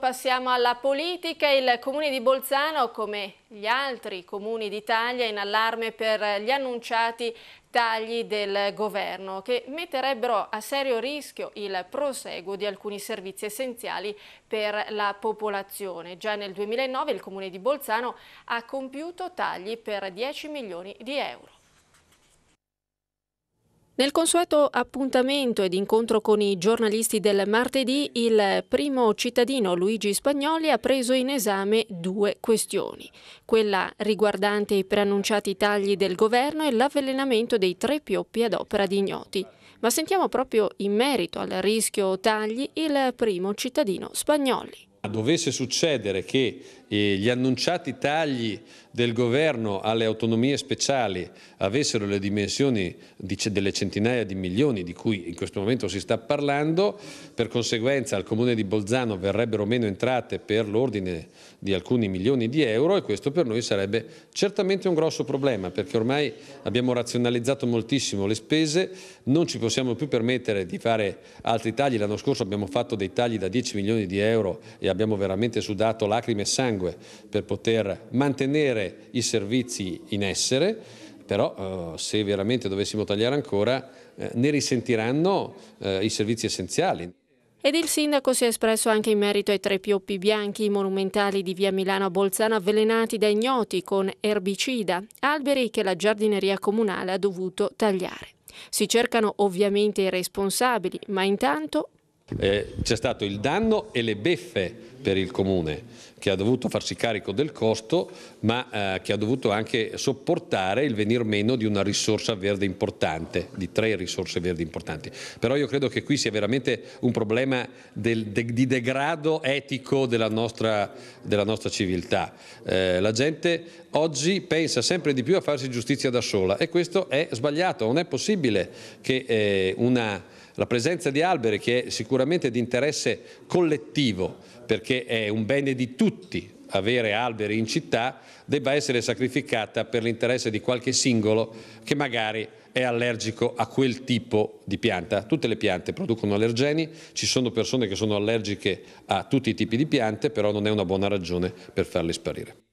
Passiamo alla politica. Il comune di Bolzano, come gli altri comuni d'Italia, è in allarme per gli annunciati tagli del governo che metterebbero a serio rischio il proseguo di alcuni servizi essenziali per la popolazione. Già nel 2009 il comune di Bolzano ha compiuto tagli per 10 milioni di euro. Nel consueto appuntamento ed incontro con i giornalisti del martedì, il primo cittadino Luigi Spagnoli ha preso in esame due questioni, quella riguardante i preannunciati tagli del governo e l'avvelenamento dei tre pioppi ad opera di ignoti. Ma sentiamo proprio in merito al rischio tagli il primo cittadino Spagnoli dovesse succedere che eh, gli annunciati tagli del governo alle autonomie speciali avessero le dimensioni delle centinaia di milioni di cui in questo momento si sta parlando, per conseguenza al comune di Bolzano verrebbero meno entrate per l'ordine di alcuni milioni di euro e questo per noi sarebbe certamente un grosso problema perché ormai abbiamo razionalizzato moltissimo le spese, non ci possiamo più permettere di fare altri tagli, l'anno scorso abbiamo fatto dei tagli da 10 milioni di euro e abbiamo veramente sudato lacrime e sangue per poter mantenere i servizi in essere, però eh, se veramente dovessimo tagliare ancora eh, ne risentiranno eh, i servizi essenziali. Ed il sindaco si è espresso anche in merito ai tre pioppi bianchi monumentali di via Milano a Bolzano avvelenati da ignoti con erbicida, alberi che la giardineria comunale ha dovuto tagliare. Si cercano ovviamente i responsabili, ma intanto eh, c'è stato il danno e le beffe per il Comune che ha dovuto farsi carico del costo ma eh, che ha dovuto anche sopportare il venir meno di una risorsa verde importante, di tre risorse verdi importanti. Però io credo che qui sia veramente un problema del, de, di degrado etico della nostra, della nostra civiltà. Eh, la gente oggi pensa sempre di più a farsi giustizia da sola e questo è sbagliato, non è possibile che eh, una la presenza di alberi che è sicuramente di interesse collettivo perché è un bene di tutti avere alberi in città debba essere sacrificata per l'interesse di qualche singolo che magari è allergico a quel tipo di pianta. Tutte le piante producono allergeni, ci sono persone che sono allergiche a tutti i tipi di piante, però non è una buona ragione per farle sparire.